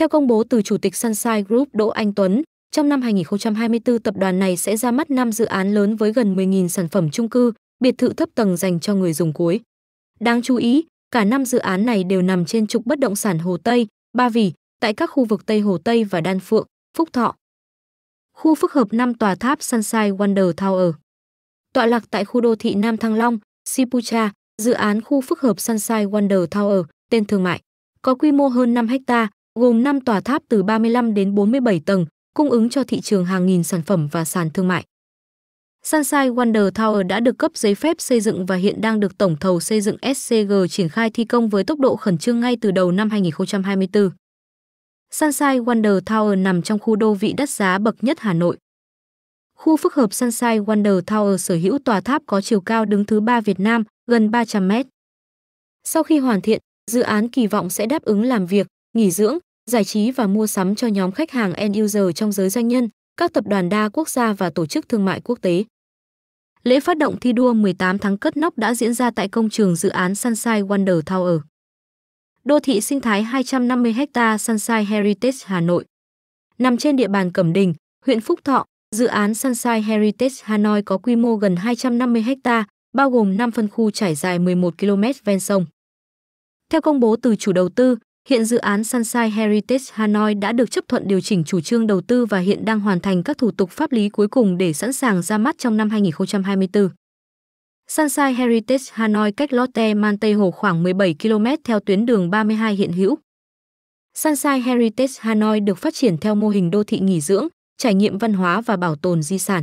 Theo công bố từ Chủ tịch Sunshine Group Đỗ Anh Tuấn, trong năm 2024 tập đoàn này sẽ ra mắt 5 dự án lớn với gần 10.000 sản phẩm chung cư, biệt thự thấp tầng dành cho người dùng cuối. Đáng chú ý, cả 5 dự án này đều nằm trên trục bất động sản Hồ Tây, Ba Vì, tại các khu vực Tây Hồ Tây và Đan Phượng, Phúc Thọ. Khu phức hợp 5 tòa tháp Sunshine Wonder Tower. Tọa lạc tại khu đô thị Nam Thăng Long, Sipucha, dự án khu phức hợp Sunshine Wonder Tower, tên thương mại, có quy mô hơn 5 hecta, gồm 5 tòa tháp từ 35 đến 47 tầng, cung ứng cho thị trường hàng nghìn sản phẩm và sàn thương mại. Sunshine Wonder Tower đã được cấp giấy phép xây dựng và hiện đang được tổng thầu xây dựng SCG triển khai thi công với tốc độ khẩn trương ngay từ đầu năm 2024. Sunshine Wonder Tower nằm trong khu đô thị đắt giá bậc nhất Hà Nội. Khu phức hợp Sunshine Wonder Tower sở hữu tòa tháp có chiều cao đứng thứ ba Việt Nam, gần 300 mét. Sau khi hoàn thiện, dự án kỳ vọng sẽ đáp ứng làm việc, nghỉ dưỡng, giải trí và mua sắm cho nhóm khách hàng end user trong giới doanh nhân, các tập đoàn đa quốc gia và tổ chức thương mại quốc tế. Lễ phát động thi đua 18 tháng cất nóc đã diễn ra tại công trường dự án Sunshine Wonder Tower. Đô thị sinh thái 250 ha Sunshine Heritage Hà Nội. Nằm trên địa bàn Cẩm Đình, huyện Phúc Thọ, dự án Sunshine Heritage Hà Nội có quy mô gần 250 ha, bao gồm 5 phân khu trải dài 11 km ven sông. Theo công bố từ chủ đầu tư, Hiện dự án Sunshine Heritage Hanoi đã được chấp thuận điều chỉnh chủ trương đầu tư và hiện đang hoàn thành các thủ tục pháp lý cuối cùng để sẵn sàng ra mắt trong năm 2024. Sunshine Heritage Hanoi cách Lotte Man Tây Hồ khoảng 17 km theo tuyến đường 32 hiện hữu. Sunshine Heritage Hanoi được phát triển theo mô hình đô thị nghỉ dưỡng, trải nghiệm văn hóa và bảo tồn di sản.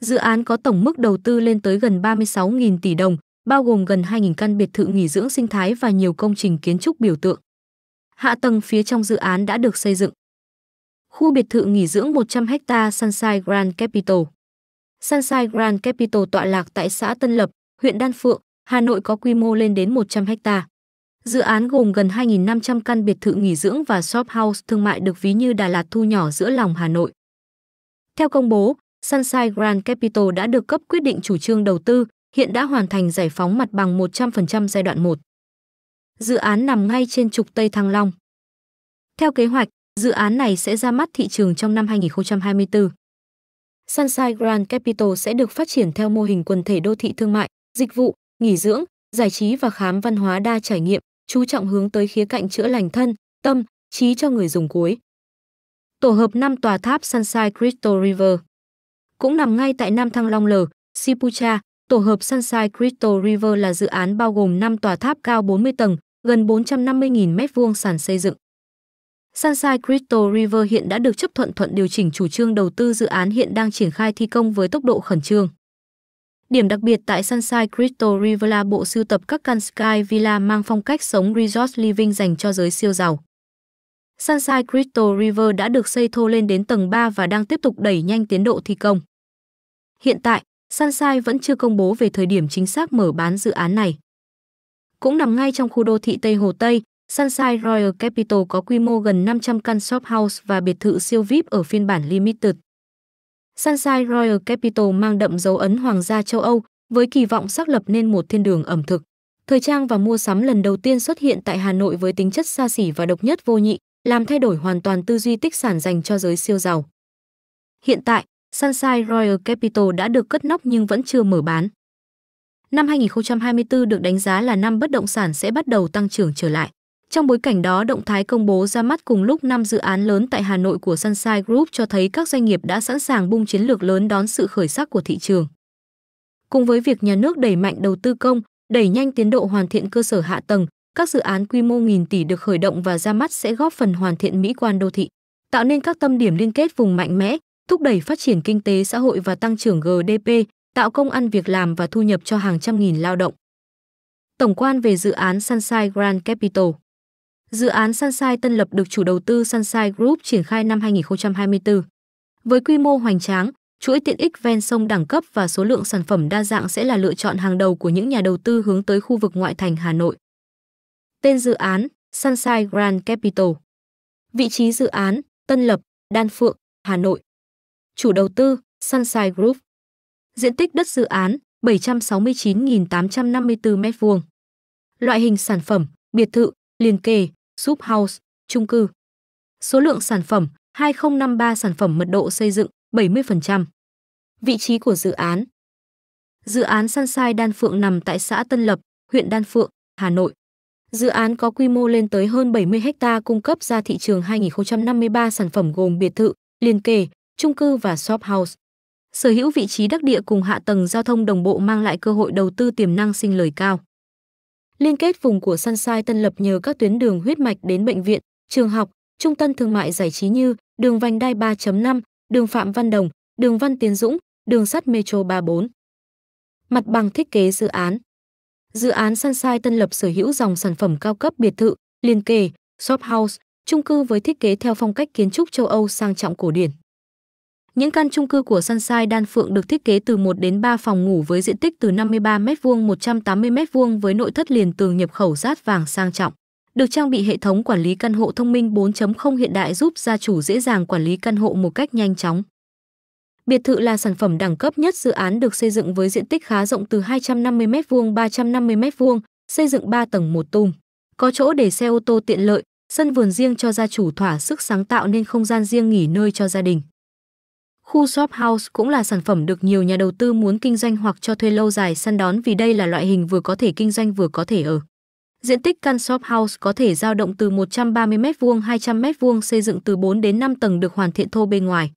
Dự án có tổng mức đầu tư lên tới gần 36.000 tỷ đồng, bao gồm gần 2.000 căn biệt thự nghỉ dưỡng sinh thái và nhiều công trình kiến trúc biểu tượng hạ tầng phía trong dự án đã được xây dựng. Khu biệt thự nghỉ dưỡng 100 ha Sunshine Grand Capital Sunshine Grand Capital tọa lạc tại xã Tân Lập, huyện Đan Phượng, Hà Nội có quy mô lên đến 100 ha. Dự án gồm gần 2.500 căn biệt thự nghỉ dưỡng và shop house thương mại được ví như Đà Lạt thu nhỏ giữa lòng Hà Nội. Theo công bố, Sunshine Grand Capital đã được cấp quyết định chủ trương đầu tư, hiện đã hoàn thành giải phóng mặt bằng 100% giai đoạn 1 dự án nằm ngay trên trục Tây Thăng Long. Theo kế hoạch, dự án này sẽ ra mắt thị trường trong năm 2024. Sunshine Grand Capital sẽ được phát triển theo mô hình quần thể đô thị thương mại, dịch vụ, nghỉ dưỡng, giải trí và khám văn hóa đa trải nghiệm, chú trọng hướng tới khía cạnh chữa lành thân, tâm, trí cho người dùng cuối. Tổ hợp 5 tòa tháp Sunshine Crystal River cũng nằm ngay tại Nam Thăng Long L, Sipucha, Tổ hợp Sunshine Crystal River là dự án bao gồm 5 tòa tháp cao 40 tầng, gần 450.000 m2 sàn xây dựng. Sunshine Crystal River hiện đã được chấp thuận thuận điều chỉnh chủ trương đầu tư dự án hiện đang triển khai thi công với tốc độ khẩn trương. Điểm đặc biệt tại Sunshine Crystal River là bộ sưu tập các căn Sky Villa mang phong cách sống resort living dành cho giới siêu giàu. Sunshine Crystal River đã được xây thô lên đến tầng 3 và đang tiếp tục đẩy nhanh tiến độ thi công. Hiện tại, Sunshine vẫn chưa công bố về thời điểm chính xác mở bán dự án này. Cũng nằm ngay trong khu đô thị Tây Hồ Tây, Sunshine Royal Capital có quy mô gần 500 căn shop house và biệt thự siêu VIP ở phiên bản limited. Sunshine Royal Capital mang đậm dấu ấn hoàng gia châu Âu với kỳ vọng xác lập nên một thiên đường ẩm thực. Thời trang và mua sắm lần đầu tiên xuất hiện tại Hà Nội với tính chất xa xỉ và độc nhất vô nhị, làm thay đổi hoàn toàn tư duy tích sản dành cho giới siêu giàu. Hiện tại, Sunshine Royal Capital đã được cất nóc nhưng vẫn chưa mở bán. Năm 2024 được đánh giá là năm bất động sản sẽ bắt đầu tăng trưởng trở lại. Trong bối cảnh đó, động thái công bố ra mắt cùng lúc 5 dự án lớn tại Hà Nội của Sunshine Group cho thấy các doanh nghiệp đã sẵn sàng bung chiến lược lớn đón sự khởi sắc của thị trường. Cùng với việc nhà nước đẩy mạnh đầu tư công, đẩy nhanh tiến độ hoàn thiện cơ sở hạ tầng, các dự án quy mô nghìn tỷ được khởi động và ra mắt sẽ góp phần hoàn thiện mỹ quan đô thị, tạo nên các tâm điểm liên kết vùng mạnh mẽ, thúc đẩy phát triển kinh tế xã hội và tăng trưởng GDP, tạo công ăn việc làm và thu nhập cho hàng trăm nghìn lao động. Tổng quan về dự án Sunshine Grand Capital Dự án Sunshine Tân Lập được chủ đầu tư Sunshine Group triển khai năm 2024. Với quy mô hoành tráng, chuỗi tiện ích ven sông đẳng cấp và số lượng sản phẩm đa dạng sẽ là lựa chọn hàng đầu của những nhà đầu tư hướng tới khu vực ngoại thành Hà Nội. Tên dự án Sunshine Grand Capital Vị trí dự án Tân Lập, Đan Phượng, Hà Nội chủ đầu tư Sunshine Group. Diện tích đất dự án 769.854 m2. Loại hình sản phẩm: biệt thự, liền kề, súp house, trung cư. Số lượng sản phẩm: 2053 sản phẩm mật độ xây dựng 70%. Vị trí của dự án. Dự án Sunshine Đan Phượng nằm tại xã Tân Lập, huyện Đan Phượng, Hà Nội. Dự án có quy mô lên tới hơn 70 ha cung cấp ra thị trường 2053 sản phẩm gồm biệt thự, liền kề, chung cư và shop house. Sở hữu vị trí đắc địa cùng hạ tầng giao thông đồng bộ mang lại cơ hội đầu tư tiềm năng sinh lời cao. Liên kết vùng của Sunshine Tân Lập nhờ các tuyến đường huyết mạch đến bệnh viện, trường học, trung tâm thương mại giải trí như đường vành đai 3.5, đường Phạm Văn Đồng, đường Văn Tiến Dũng, đường sắt Metro 34. Mặt bằng thiết kế dự án Dự án Sunshine Tân Lập sở hữu dòng sản phẩm cao cấp biệt thự, liền kề, shop house, chung cư với thiết kế theo phong cách kiến trúc châu Âu sang trọng cổ điển. Những căn chung cư của Sunshine Đan Phượng được thiết kế từ 1 đến 3 phòng ngủ với diện tích từ 53m2 180m2 với nội thất liền tường nhập khẩu rát vàng sang trọng. Được trang bị hệ thống quản lý căn hộ thông minh 4.0 hiện đại giúp gia chủ dễ dàng quản lý căn hộ một cách nhanh chóng. Biệt thự là sản phẩm đẳng cấp nhất dự án được xây dựng với diện tích khá rộng từ 250m2 350m2, xây dựng 3 tầng một tung. Có chỗ để xe ô tô tiện lợi, sân vườn riêng cho gia chủ thỏa sức sáng tạo nên không gian riêng nghỉ nơi cho gia đình. Khu shop house cũng là sản phẩm được nhiều nhà đầu tư muốn kinh doanh hoặc cho thuê lâu dài săn đón vì đây là loại hình vừa có thể kinh doanh vừa có thể ở. Diện tích căn shop house có thể dao động từ 130m2 200m2 xây dựng từ 4 đến 5 tầng được hoàn thiện thô bên ngoài.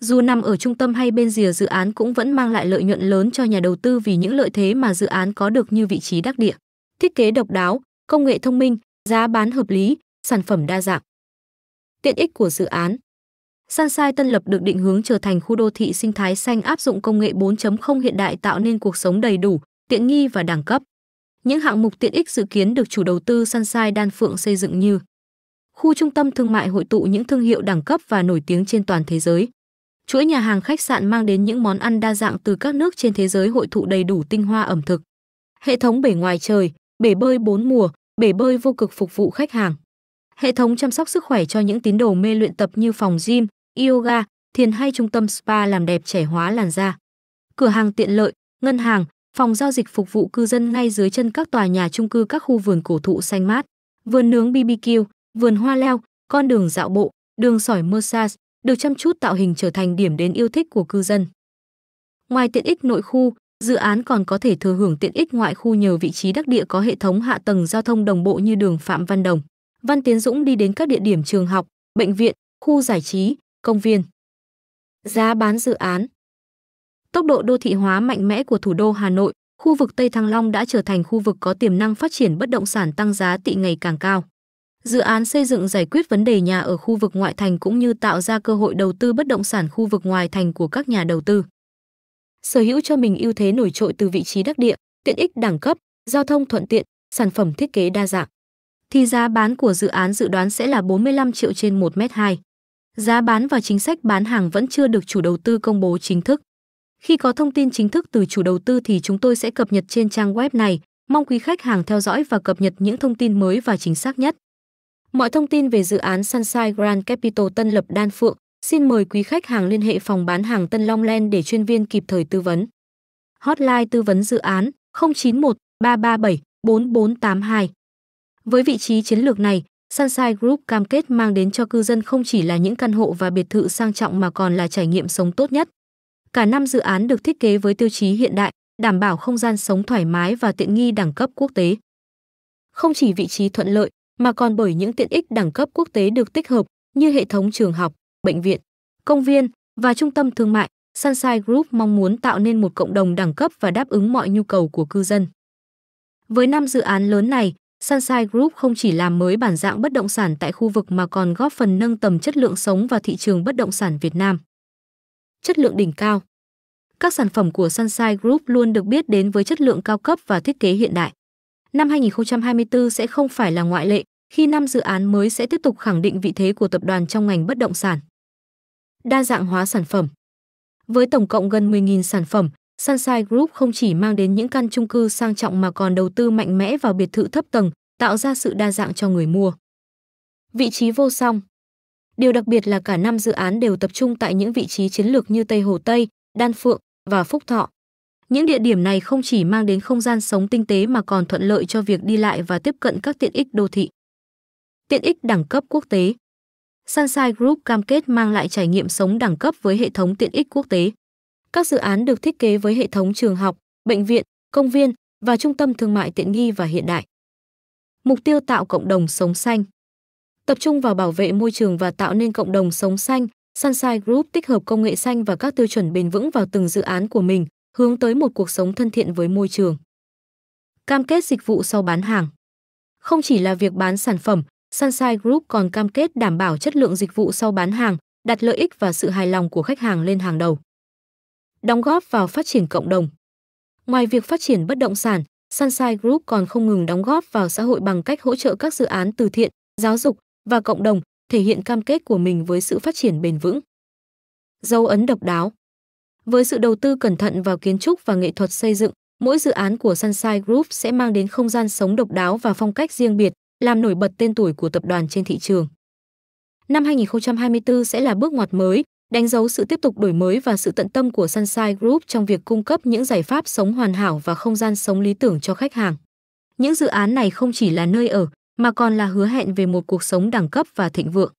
Dù nằm ở trung tâm hay bên rìa dự án cũng vẫn mang lại lợi nhuận lớn cho nhà đầu tư vì những lợi thế mà dự án có được như vị trí đắc địa, thiết kế độc đáo, công nghệ thông minh, giá bán hợp lý, sản phẩm đa dạng. Tiện ích của dự án Sunshine Tân Lập được định hướng trở thành khu đô thị sinh thái xanh áp dụng công nghệ 4.0 hiện đại tạo nên cuộc sống đầy đủ, tiện nghi và đẳng cấp. Những hạng mục tiện ích dự kiến được chủ đầu tư Sunshine Đan Phượng xây dựng như Khu trung tâm thương mại hội tụ những thương hiệu đẳng cấp và nổi tiếng trên toàn thế giới. Chuỗi nhà hàng khách sạn mang đến những món ăn đa dạng từ các nước trên thế giới hội tụ đầy đủ tinh hoa ẩm thực. Hệ thống bể ngoài trời, bể bơi bốn mùa, bể bơi vô cực phục vụ khách hàng. Hệ thống chăm sóc sức khỏe cho những tín đồ mê luyện tập như phòng gym, yoga, thiền hay trung tâm spa làm đẹp trẻ hóa làn da. Cửa hàng tiện lợi, ngân hàng, phòng giao dịch phục vụ cư dân ngay dưới chân các tòa nhà chung cư các khu vườn cổ thụ xanh mát, vườn nướng BBQ, vườn hoa leo, con đường dạo bộ, đường sỏi massage được chăm chút tạo hình trở thành điểm đến yêu thích của cư dân. Ngoài tiện ích nội khu, dự án còn có thể thừa hưởng tiện ích ngoại khu nhờ vị trí đắc địa có hệ thống hạ tầng giao thông đồng bộ như đường Phạm Văn Đồng, Văn Tiến Dũng đi đến các địa điểm trường học, bệnh viện, khu giải trí, công viên. Giá bán dự án Tốc độ đô thị hóa mạnh mẽ của thủ đô Hà Nội, khu vực Tây Thăng Long đã trở thành khu vực có tiềm năng phát triển bất động sản tăng giá tị ngày càng cao. Dự án xây dựng giải quyết vấn đề nhà ở khu vực ngoại thành cũng như tạo ra cơ hội đầu tư bất động sản khu vực ngoài thành của các nhà đầu tư. Sở hữu cho mình ưu thế nổi trội từ vị trí đắc địa, tiện ích đẳng cấp, giao thông thuận tiện, sản phẩm thiết kế đa dạng. Thì giá bán của dự án dự đoán sẽ là 45 triệu trên 1 mét 2 Giá bán và chính sách bán hàng vẫn chưa được chủ đầu tư công bố chính thức. Khi có thông tin chính thức từ chủ đầu tư thì chúng tôi sẽ cập nhật trên trang web này. Mong quý khách hàng theo dõi và cập nhật những thông tin mới và chính xác nhất. Mọi thông tin về dự án Sunshine Grand Capital Tân Lập Đan Phượng, xin mời quý khách hàng liên hệ phòng bán hàng Tân Long Len để chuyên viên kịp thời tư vấn. Hotline tư vấn dự án 091 337 4482. Với vị trí chiến lược này, Sunshine Group cam kết mang đến cho cư dân không chỉ là những căn hộ và biệt thự sang trọng mà còn là trải nghiệm sống tốt nhất. Cả năm dự án được thiết kế với tiêu chí hiện đại, đảm bảo không gian sống thoải mái và tiện nghi đẳng cấp quốc tế. Không chỉ vị trí thuận lợi, mà còn bởi những tiện ích đẳng cấp quốc tế được tích hợp như hệ thống trường học, bệnh viện, công viên và trung tâm thương mại, Sunshine Group mong muốn tạo nên một cộng đồng đẳng cấp và đáp ứng mọi nhu cầu của cư dân. Với năm dự án lớn này, Sunshine Group không chỉ làm mới bản dạng bất động sản tại khu vực mà còn góp phần nâng tầm chất lượng sống và thị trường bất động sản Việt Nam. Chất lượng đỉnh cao Các sản phẩm của Sunshine Group luôn được biết đến với chất lượng cao cấp và thiết kế hiện đại. Năm 2024 sẽ không phải là ngoại lệ, khi năm dự án mới sẽ tiếp tục khẳng định vị thế của tập đoàn trong ngành bất động sản. Đa dạng hóa sản phẩm Với tổng cộng gần 10.000 sản phẩm, Sunshine Group không chỉ mang đến những căn chung cư sang trọng mà còn đầu tư mạnh mẽ vào biệt thự thấp tầng, tạo ra sự đa dạng cho người mua. Vị trí vô song Điều đặc biệt là cả năm dự án đều tập trung tại những vị trí chiến lược như Tây Hồ Tây, Đan Phượng và Phúc Thọ. Những địa điểm này không chỉ mang đến không gian sống tinh tế mà còn thuận lợi cho việc đi lại và tiếp cận các tiện ích đô thị. Tiện ích đẳng cấp quốc tế Sunshine Group cam kết mang lại trải nghiệm sống đẳng cấp với hệ thống tiện ích quốc tế. Các dự án được thiết kế với hệ thống trường học, bệnh viện, công viên và trung tâm thương mại tiện nghi và hiện đại. Mục tiêu tạo cộng đồng sống xanh. Tập trung vào bảo vệ môi trường và tạo nên cộng đồng sống xanh, Sunshine Group tích hợp công nghệ xanh và các tiêu chuẩn bền vững vào từng dự án của mình, hướng tới một cuộc sống thân thiện với môi trường. Cam kết dịch vụ sau bán hàng. Không chỉ là việc bán sản phẩm, Sunshine Group còn cam kết đảm bảo chất lượng dịch vụ sau bán hàng, đặt lợi ích và sự hài lòng của khách hàng lên hàng đầu đóng góp vào phát triển cộng đồng. Ngoài việc phát triển bất động sản, Sunshine Group còn không ngừng đóng góp vào xã hội bằng cách hỗ trợ các dự án từ thiện, giáo dục và cộng đồng, thể hiện cam kết của mình với sự phát triển bền vững. Dấu ấn độc đáo Với sự đầu tư cẩn thận vào kiến trúc và nghệ thuật xây dựng, mỗi dự án của Sunshine Group sẽ mang đến không gian sống độc đáo và phong cách riêng biệt, làm nổi bật tên tuổi của tập đoàn trên thị trường. Năm 2024 sẽ là bước ngoặt mới, đánh dấu sự tiếp tục đổi mới và sự tận tâm của Sunshine Group trong việc cung cấp những giải pháp sống hoàn hảo và không gian sống lý tưởng cho khách hàng. Những dự án này không chỉ là nơi ở, mà còn là hứa hẹn về một cuộc sống đẳng cấp và thịnh vượng.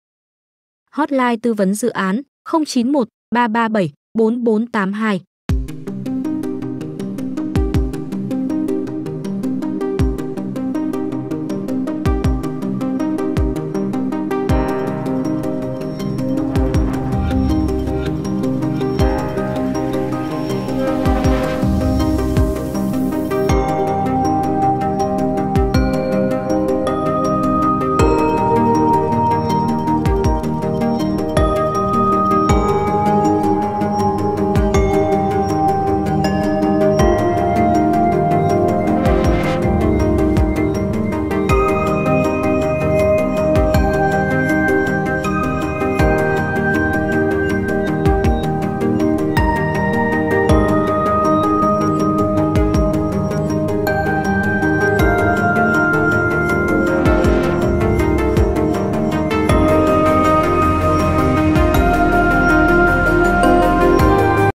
Hotline tư vấn dự án 091 337 4482